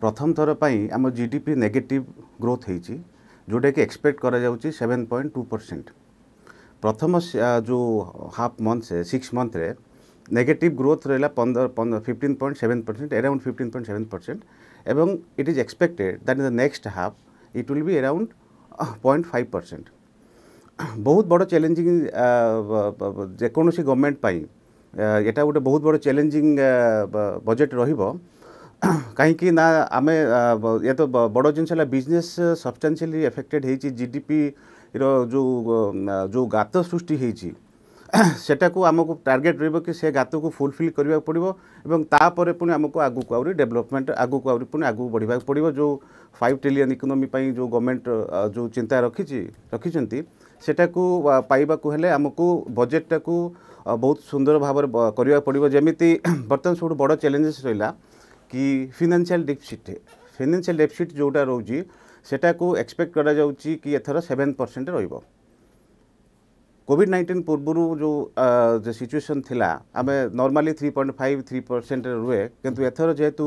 ପ୍ରଥମ ଥର ପାଇଁ ଆମ G D P negative growth ହେଇଛି ଯେଉଁଟାକି ଏକ୍ସପେକ୍ଟ କରାଯାଉଛି ସେଭେନ୍ ପଏଣ୍ଟ ଟୁ ପରସେଣ୍ଟ ପ୍ରଥମ ଯେଉଁ ହାଫ୍ ମନ୍ଥ ସିକ୍ସ ମନ୍ଥରେ ନେଗେଟିଭ୍ ଗ୍ରୋଥ୍ ରହିଲା ପନ୍ଦର fifteen point seven percent around fifteen point seven percent ଏବଂ it is expected that in the next half it will be around point five percent ବହୁତ ବଡ଼ challenging ଯେକୌଣସି government ପାଇଁ ଏଇଟା ଗୋଟେ ବହୁତ ବଡ଼ ଚ୍ୟାଲେଞ୍ଜିଂ ବଜେଟ୍ ରହିବ କାହିଁକି ନା ଆମେ ଏ ତ ବଡ଼ ଜିନିଷ ହେଲା ବିଜନେସ୍ ସବଷ୍ଟାନ୍ସିଆଲି ଏଫେକ୍ଟେଡ଼୍ ହେଇଛି ଜିଡିପିର ଯେଉଁ ଯେଉଁ ଗାତ ସୃଷ୍ଟି ହେଇଛି ସେଟାକୁ ଆମକୁ ଟାର୍ଗେଟ୍ ରହିବ କି ସେ ଗାତକୁ ଫୁଲଫିଲ୍ କରିବାକୁ ପଡ଼ିବ ଏବଂ ତାପରେ ପୁଣି ଆମକୁ ଆଗକୁ ଆହୁରି ଡେଭଲପମେଣ୍ଟ ଆଗକୁ ଆହୁରି ପୁଣି ଆଗକୁ ବଢ଼ିବାକୁ ପଡ଼ିବ ଯେଉଁ ଫାଇଭ୍ ଟ୍ରିଲିୟନ୍ ଇକୋନୋମି ପାଇଁ ଯେଉଁ ଗଭର୍ଣ୍ଣମେଣ୍ଟ ଯେଉଁ ଚିନ୍ତା ରଖିଛି ରଖିଛନ୍ତି ସେଟାକୁ ପାଇବାକୁ ହେଲେ ଆମକୁ ବଜେଟ୍ଟାକୁ ବହୁତ ସୁନ୍ଦର ଭାବରେ କରିବାକୁ ପଡ଼ିବ ଯେମିତି ବର୍ତ୍ତମାନ ସବୁଠୁ ବଡ଼ ଚ୍ୟାଲେଞ୍ଜେସ୍ ରହିଲା କି ଫିନାନ୍ସିଆଲ୍ ଡେଫିସିଟ୍ ଫିନାନ୍ସିଆଲ୍ ଡେଫିସିଟ୍ ଯେଉଁଟା ରହୁଛି ସେଟାକୁ ଏକ୍ସପେକ୍ଟ କରାଯାଉଛି କି ଏଥର ସେଭେନ୍ ପରସେଣ୍ଟ ରହିବ କୋଭିଡ଼ ନାଇଣ୍ଟିନ୍ ପୂର୍ବରୁ ଯେଉଁ ସିଚୁଏସନ୍ ଥିଲା ଆମେ normally three point five three ପରସେଣ୍ଟରେ ରୁହେ କିନ୍ତୁ ଏଥର ଯେହେତୁ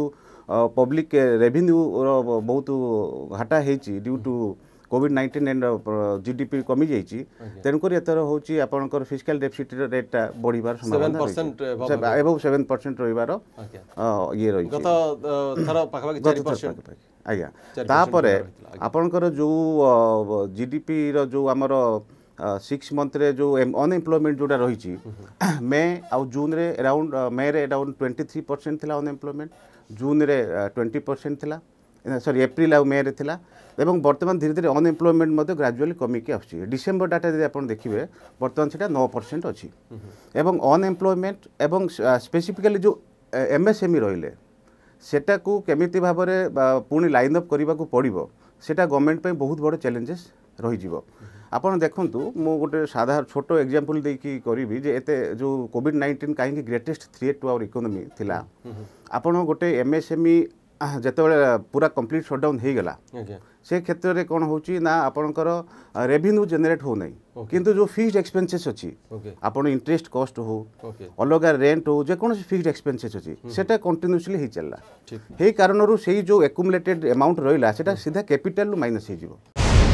ପବ୍ଲିକ୍ ରେଭିନ୍ୟୁର ବହୁତ ଘାଟା ହେଇଛି due to COVID nineteen GDP কমি যাই তেমকরি এথর হচ্ছে আপনার ফিজিকাল ডেফিসিট রেটটা বড়িবার সম্ভাবনা এবং সেভেন পরসেন্ট রহবার ইয়ে রয়েছে আজ্ঞা তাপরে আপনার যে জিডিপি যে আমার সিক্স মন্থরে যে অনএমপ্লয়মেন্ট যেটা রয়েছে মে আুন্রে এরাউন্ড মে রে এরাউন্ড টোয়েন্টি থ্রি পরসেন্ট লা অনএমপ্লয়মেন্ট জুন্রে টোয়েন্টি পরসেন্ট লা সরি এপ্রিল আউ মেরে লা এবং বর্তমান ধীরে ধীরে অনএমপ্লয়মেন্ট মধ্যে গ্রাজুয়ালি কমিকি আসছে ডিসেম্বর ডাটা যদি আপনার দেখবে বর্তমান সেটা ন পরসেন্ট অবং অনএমপ্লয়মেন্ট এবং স্পেসিফিকালি যে এমএসএমই রহলে সেটা কেমিতি ভাবে পুঁ লাইন অপ করা পড়ব সেটা গভর্নমেন্ট পাই বহুত বড় চ্যালেঞ্জেস রহিযিব আপনার দেখুন মু গোটে ସାଧାରଣ ছোট এক্সাম্পল দিয়ে କରିବି যে ଏତେ যে কোভিড নাইন্টিন কিন্তু greatest threat to our economy লা আপনার গোটে এমএসএমই ଯେତେବେଳେ ପୁରା କମ୍ପ୍ଲିଟ୍ ସଟ୍ଡାଉନ୍ ହେଇଗଲା ସେ କ୍ଷେତ୍ରରେ କ'ଣ ହେଉଛି ନା ଆପଣଙ୍କର ରେଭିନ୍ୟୁ ଜେନେରେଟ୍ ହେଉନାହିଁ କିନ୍ତୁ ଯେଉଁ ଫିକ୍ସଡ୍ ଏକ୍ସପେନ୍ସେସ୍ ଅଛି ଆପଣ ଇଣ୍ଟରେଷ୍ଟ କଷ୍ଟ ହେଉ ଅଲଗା ରେଣ୍ଟ ହେଉ ଯେକୌଣସି ଫିକ୍ସଡ୍ ଏକ୍ସପେନ୍ସେସ୍ ଅଛି ସେଇଟା କଣ୍ଟିନ୍ୟୁସଲି ହେଇଚାଲିଲା ଏହି କାରଣରୁ ସେଇ ଯେଉଁ ଏକୁମୁଲେଟେଡ୍ ଏମାଉଣ୍ଟ ରହିଲା ସେଇଟା ସିଧା କ୍ୟାପିଟାଲରୁ ମାଇନସ୍ ହେଇଯିବ